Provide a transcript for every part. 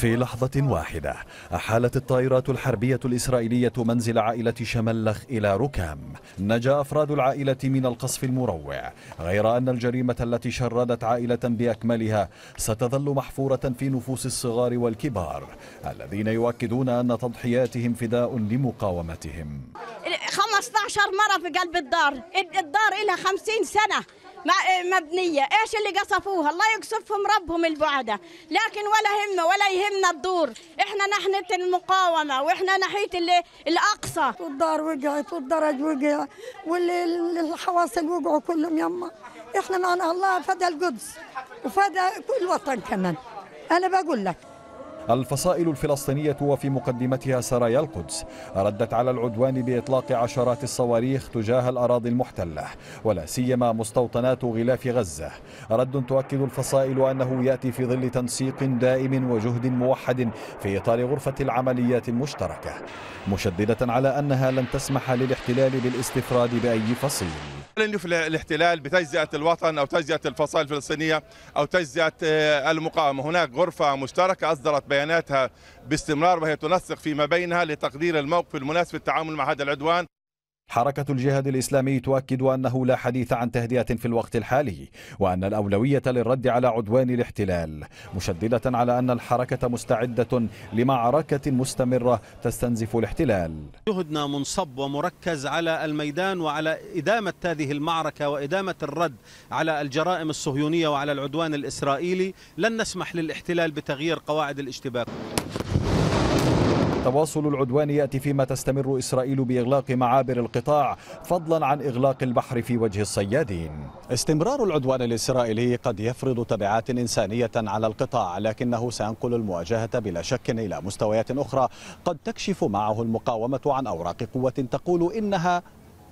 في لحظة واحدة أحالت الطائرات الحربية الإسرائيلية منزل عائلة شملخ إلى ركام نجا أفراد العائلة من القصف المروع غير أن الجريمة التي شردت عائلة بأكملها ستظل محفورة في نفوس الصغار والكبار الذين يؤكدون أن تضحياتهم فداء لمقاومتهم 15 مرة في قلب الدار الدار لها 50 سنة إيه، مبنية إيش اللي قصفوها الله يقصفهم ربهم البعدة لكن ولا همنا ولا يهمنا الدور إحنا ناحية المقاومة وإحنا ناحية الأقصى والدار وقعت والدرج وقع والحواصل وقعوا كلهم يما إحنا معنا الله فدى القدس وفدى كل وطن كمان أنا بقول لك الفصائل الفلسطينية وفي مقدمتها سرايا القدس ردت على العدوان بإطلاق عشرات الصواريخ تجاه الأراضي المحتلة ولا سيما مستوطنات غلاف غزة رد تؤكد الفصائل أنه يأتي في ظل تنسيق دائم وجهد موحد في إطار غرفة العمليات المشتركة مشددة على أنها لن تسمح للاحتلال بالاستفراد بأي فصيل لن يفلح الاحتلال بتجزئة الوطن أو تجزئة الفصائل الفلسطينية أو تجزئة آه، المقاومة هناك غرفة مشتركة أصدرت بياناتها باستمرار وهي تنسق فيما بينها لتقدير الموقف المناسب للتعامل مع هذا العدوان حركة الجهاد الإسلامي تؤكد أنه لا حديث عن تهدئة في الوقت الحالي وأن الأولوية للرد على عدوان الاحتلال مشددة على أن الحركة مستعدة لمعركة مستمرة تستنزف الاحتلال جهدنا منصب ومركز على الميدان وعلى إدامة هذه المعركة وإدامة الرد على الجرائم الصهيونية وعلى العدوان الإسرائيلي لن نسمح للاحتلال بتغيير قواعد الاشتباك التواصل العدواني يأتي فيما تستمر إسرائيل بإغلاق معابر القطاع فضلا عن إغلاق البحر في وجه الصيادين استمرار العدوان الإسرائيلي قد يفرض تبعات إنسانية على القطاع لكنه سينقل المواجهة بلا شك إلى مستويات أخرى قد تكشف معه المقاومة عن أوراق قوة تقول إنها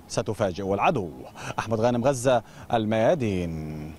ستفاجئ العدو أحمد غانم غزة الميادين